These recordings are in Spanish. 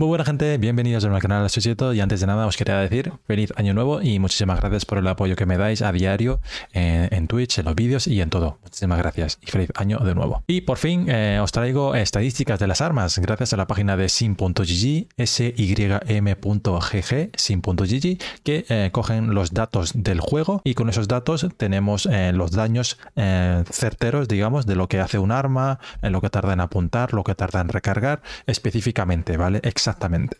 Muy buena gente, bienvenidos a mi canal Soy y antes de nada os quería decir feliz año nuevo y muchísimas gracias por el apoyo que me dais a diario eh, en, Twitch, en los vídeos y en todo. Muchísimas gracias y feliz año de nuevo. Y por fin eh, os traigo estadísticas de las armas gracias a la página de sim.gg, sym.gg, sim.gg, que eh, cogen los datos del juego y con esos datos tenemos los daños certeros, digamos, de lo que hace un arma, en lo que tarda en apuntar, lo que tarda en recargar específicamente, ¿vale? Exactamente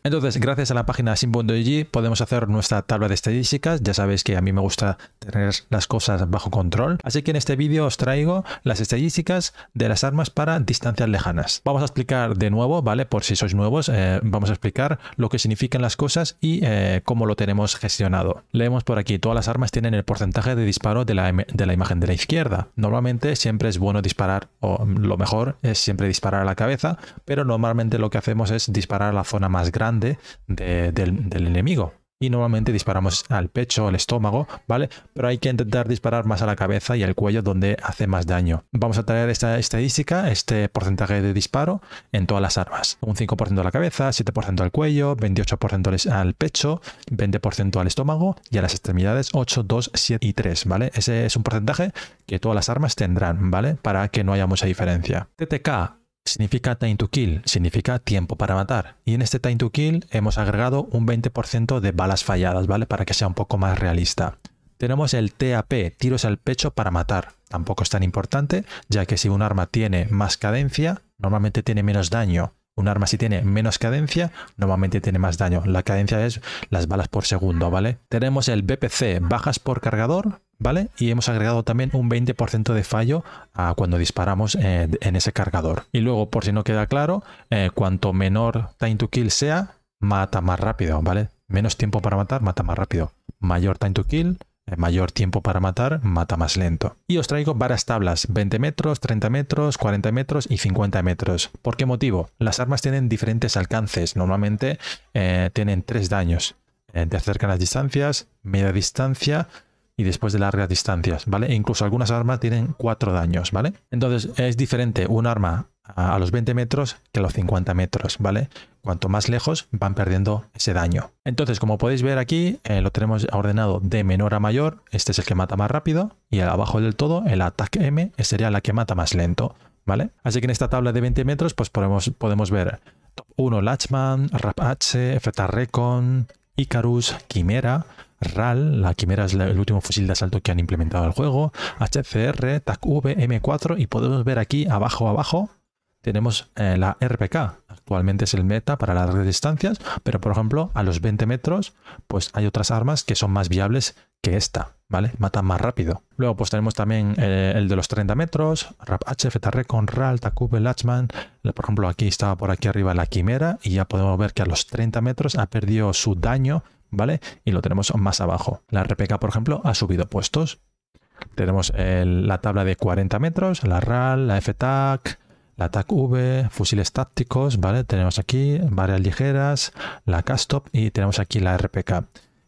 entonces, gracias a la página g podemos hacer nuestra tabla de estadísticas. Ya sabéis que a mí me gusta tener las cosas bajo control. Así que en este vídeo os traigo las estadísticas de las armas para distancias lejanas. Vamos a explicar de nuevo, ¿vale? Por si sois nuevos, eh, vamos a explicar lo que significan las cosas y eh, cómo lo tenemos gestionado. Leemos por aquí, todas las armas tienen el porcentaje de disparo de la, imagen de la izquierda. Normalmente siempre es bueno disparar, o lo mejor es siempre disparar a la cabeza, pero normalmente lo que hacemos es disparar a la forma más grande del, del enemigo y normalmente disparamos al pecho, al estómago, ¿vale? Pero hay que intentar disparar más a la cabeza y al cuello donde hace más daño. Vamos a traer esta estadística, este porcentaje de disparo en todas las armas. Un 5% a la cabeza, 7% al cuello, 28% al pecho, 20% al estómago y a las extremidades 8, 2, 7 y 3, ¿vale? Ese es un porcentaje que todas las armas tendrán, ¿vale? Para que no haya mucha diferencia. TTK significa time to kill, significa tiempo para matar. Y en este time to kill hemos agregado un 20% de balas falladas, ¿vale? Para que sea un poco más realista. Tenemos el TAP, tiros al pecho para matar. Tampoco es tan importante, ya que si un arma tiene más cadencia, normalmente tiene menos daño. Un arma si tiene menos cadencia, normalmente tiene más daño. La cadencia es las balas por segundo, ¿vale? Tenemos el BPC, bajas por cargador, ¿vale? Y hemos agregado también un 20% de fallo a cuando disparamos eh, en ese cargador. Y luego, por si no queda claro, eh, cuanto menor time to kill sea, mata más rápido, ¿vale? Menos tiempo para matar, mata más rápido. Mayor time to kill, eh, mayor tiempo para matar, mata más lento. Y os traigo varias tablas, 20 metros, 30 metros, 40 metros y 50 metros. ¿Por qué motivo? Las armas tienen diferentes alcances, normalmente tienen tres daños. De te acercan las distancias, media distancia, y después de largas distancias, ¿vale? E incluso algunas armas tienen 4 daños, ¿vale? Entonces es diferente un arma a, los 20 metros que a los 50 metros, ¿vale? Cuanto más lejos van perdiendo ese daño. Entonces, como podéis ver aquí, eh, lo tenemos ordenado de menor a mayor, este es el que mata más rápido, y abajo del todo, el ataque M eh, sería la que mata más lento, ¿vale? Así que en esta tabla de 20 metros, pues podemos, podemos ver top 1 Lachman, Rap H, Recon, Icarus, Quimera, RAL, la quimera es el último fusil de asalto que han implementado al juego, HCR, TAC-V, M4 y podemos ver aquí abajo abajo tenemos eh, la RPK. Actualmente es el meta para largas distancias, pero por ejemplo a los 20 metros pues hay otras armas que son más viables que esta, ¿vale? Matan más rápido. Luego pues tenemos también eh, el de los 30 metros, RAP con con RAL, v LATCHMAN, Por ejemplo aquí estaba por aquí arriba la quimera y ya podemos ver que a los 30 metros ha perdido su daño ¿vale? Y lo tenemos más abajo. La RPK, por ejemplo, ha subido puestos. Tenemos la tabla de 40 metros, la RAL, la FTAC, la TAC-V, fusiles tácticos, ¿vale? Tenemos aquí varias ligeras, la Castop y tenemos aquí la RPK.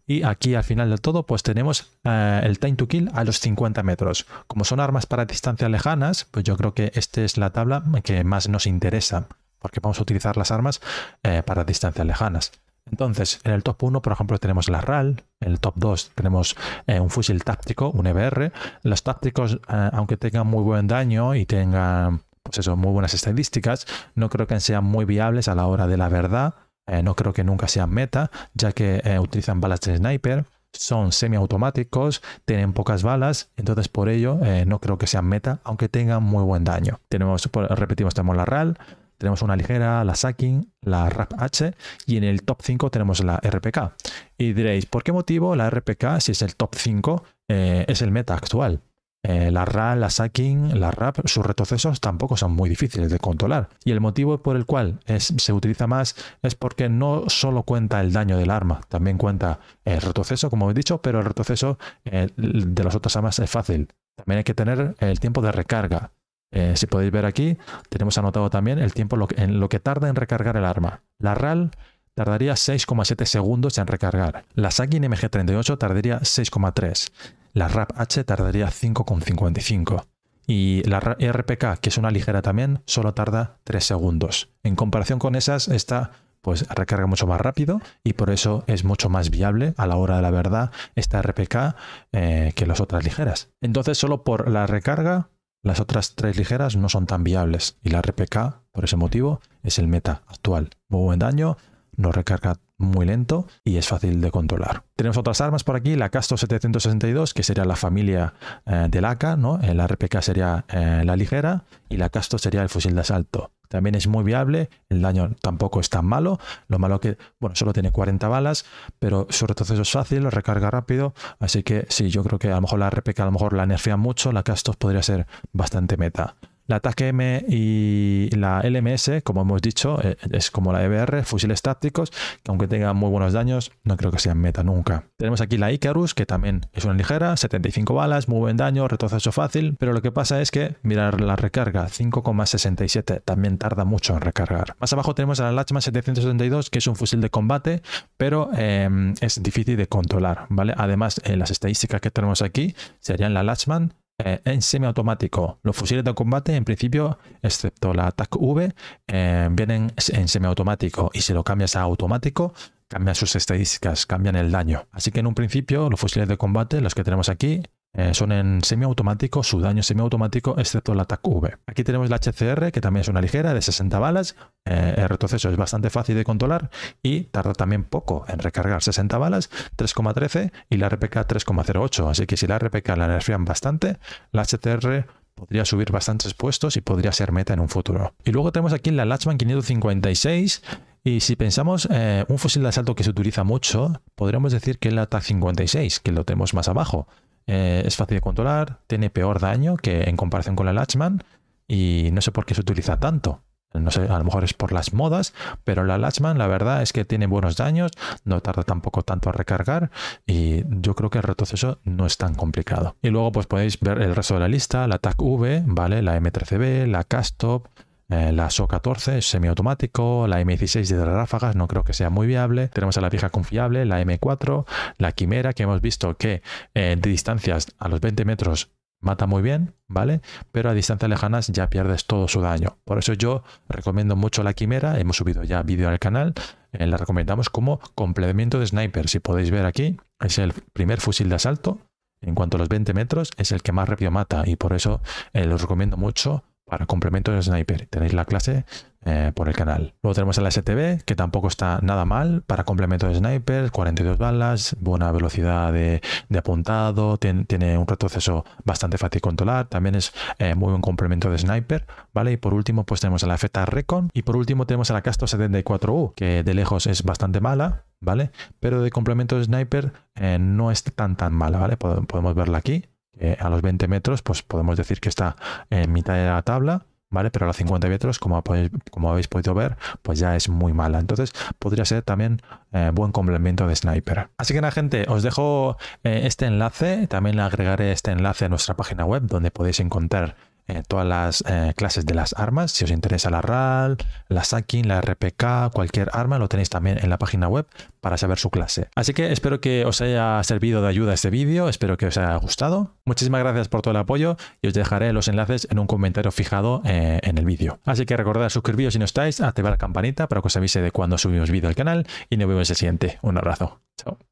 Y aquí al final del todo, pues tenemos eh, el time to kill a los 50 metros. Como son armas para distancias lejanas, pues yo creo que esta es la tabla que más nos interesa, porque vamos a utilizar las armas eh, para distancias lejanas. Entonces, en el top 1, por ejemplo, tenemos la RAL, en el top 2 tenemos eh, un fusil táctico, un EBR. Los tácticos, eh, aunque tengan muy buen daño y tengan, pues muy buenas estadísticas, no creo que sean muy viables a la hora de la verdad. Eh, no creo que nunca sean meta, ya que utilizan balas de sniper, son semiautomáticos, tienen pocas balas, entonces por ello no creo que sean meta, aunque tengan muy buen daño. Tenemos, repetimos, tenemos la RAL, tenemos una ligera, la Sacking, la RAP H y en el top 5 tenemos la RPK. Y diréis, ¿por qué motivo la RPK, si es el top 5, eh, es el meta actual? Eh, la RAL, la Sacking, la RAP, sus retrocesos tampoco son muy difíciles de controlar. Y el motivo por el cual se utiliza más es porque no solo cuenta el daño del arma, también cuenta el retroceso, como he dicho, pero el retroceso eh, de las otras armas es fácil. También hay que tener el tiempo de recarga. Eh, si podéis ver aquí, tenemos anotado también el tiempo en lo que tarda en recargar el arma. La RAL tardaría 6,7 segundos en recargar. La Sakin MG38 tardaría 6,3. La RAP H tardaría 5,55. Y la RPK, e que es una ligera también, solo tarda 3 segundos. En comparación con esas, esta pues recarga mucho más rápido y por eso es mucho más viable a la hora de la verdad esta e RPK eh, que las otras ligeras. Entonces solo por la recarga las otras tres ligeras no son tan viables y la RPK, por ese motivo, es el meta actual. Muy buen daño, no recarga muy lento y es fácil de controlar. Tenemos otras armas por aquí, la Casto 762, que sería la familia eh, del AK, ¿no? la RPK sería eh, la ligera y la Casto sería el fusil de asalto. También es muy viable, el daño tampoco es tan malo, lo malo que, bueno, solo tiene 40 balas, pero su retroceso es fácil, lo recarga rápido, así que sí, yo creo que a lo mejor la RPK a lo mejor la energía mucho, la Castos podría ser bastante meta. La TAC-M y la LMS, como hemos dicho, eh, es como la EBR, fusiles tácticos, que aunque tengan muy buenos daños, no creo que sean meta nunca. Tenemos aquí la Icarus, que también es una ligera, 75 balas, muy buen daño, retroceso fácil, pero lo que pasa es que, mirar la recarga, 5,67, también tarda mucho en recargar. Más abajo tenemos a la Lachman 772, que es un fusil de combate, pero em, es difícil de controlar, ¿vale? Además, eh, las estadísticas que tenemos aquí serían la Lachman, eh, en semiautomático. Los fusiles de combate, en principio, excepto la TAC-V, eh, vienen en semiautomático y si lo cambias a automático, cambian sus estadísticas, cambian el daño. Así que en un principio, los fusiles de combate, los que tenemos aquí, eh, son en semiautomático, su daño semiautomático, excepto el ataque V. Aquí tenemos la HCR, que también es una ligera, de 60 balas. Eh, el retroceso es bastante fácil de controlar y tarda también poco en recargar 60 balas, 3,13 y la RPK 3,08. Así que si la RPK la nerfean bastante, la HCR podría subir bastantes puestos y podría ser meta en un futuro. Y luego tenemos aquí la Latchman 556. Y si pensamos eh, un fusil de asalto que se utiliza mucho, podríamos decir que es la TAC 56, que lo tenemos más abajo. Eh, es fácil de controlar, tiene peor daño que en comparación con la Latchman y no sé por qué se utiliza tanto. No sé, a lo mejor es por las modas, pero la Latchman la verdad es que tiene buenos daños, no tarda tampoco tanto a recargar y yo creo que el retroceso no es tan complicado. Y luego pues podéis ver el resto de la lista, la TAC V, ¿vale? La M13B, la Castop, eh, la SO14 es semiautomático, la M16 de ráfagas no creo que sea muy viable. Tenemos a la vieja confiable, la M4, la Quimera, que hemos visto que eh, de distancias a los 20 metros mata muy bien, ¿vale? Pero a distancias lejanas ya pierdes todo su daño. Por eso yo recomiendo mucho la Quimera, hemos subido ya vídeo al canal, eh, la recomendamos como complemento de sniper. Si podéis ver aquí, es el primer fusil de asalto. En cuanto a los 20 metros, es el que más rápido mata y por eso los recomiendo mucho para complementos de Sniper. Tenéis la clase eh, por el canal. Luego tenemos la STB, que tampoco está nada mal para complementos de Sniper, 42 balas, buena velocidad de, apuntado, tiene, un retroceso bastante fácil de controlar, también es eh, muy buen complemento de Sniper, ¿vale? Y por último, pues tenemos a la FETA Recon y por último tenemos a la Casto 74U, que de lejos es bastante mala, ¿vale? Pero de complemento de Sniper eh, no es tan tan mala, ¿vale? podemos verla aquí a los 20 metros, pues podemos decir que está en mitad de la tabla, ¿vale? Pero a los 50 metros, como, habéis podido ver, pues ya es muy mala. Entonces podría ser también eh, buen complemento de Sniper. Así que nada, gente, os dejo eh, este enlace. También le agregaré este enlace a nuestra página web, donde podéis encontrar eh, todas las eh, clases de las armas. Si os interesa la RAL, la Sakin, la RPK, cualquier arma, lo tenéis también en la página web para saber su clase. Así que espero que os haya servido de ayuda este vídeo, espero que os haya gustado. Muchísimas gracias por todo el apoyo y os dejaré los enlaces en un comentario fijado eh, en el vídeo. Así que recordad suscribiros si no estáis, activar la campanita para que os avise de cuando subimos vídeo al canal y nos vemos el siguiente. Un abrazo. Chao.